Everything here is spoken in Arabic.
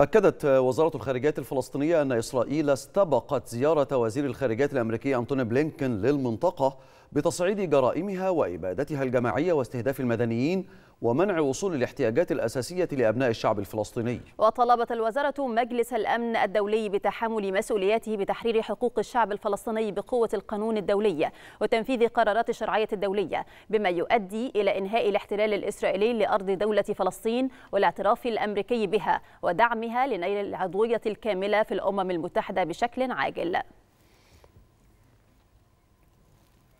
أكدت وزارة الخارجية الفلسطينية أن إسرائيل استبقت زيارة وزير الخارجية الأمريكي أنتوني بلينكن للمنطقة بتصعيد جرائمها وإبادتها الجماعية واستهداف المدنيين ومنع وصول الاحتياجات الأساسية لأبناء الشعب الفلسطيني وطلبت الوزارة مجلس الأمن الدولي بتحمل مسؤولياته بتحرير حقوق الشعب الفلسطيني بقوة القانون الدولي وتنفيذ قرارات الشرعية الدولية بما يؤدي إلى إنهاء الاحتلال الإسرائيلي لأرض دولة فلسطين والاعتراف الأمريكي بها ودعمها لنيل العضوية الكاملة في الأمم المتحدة بشكل عاجل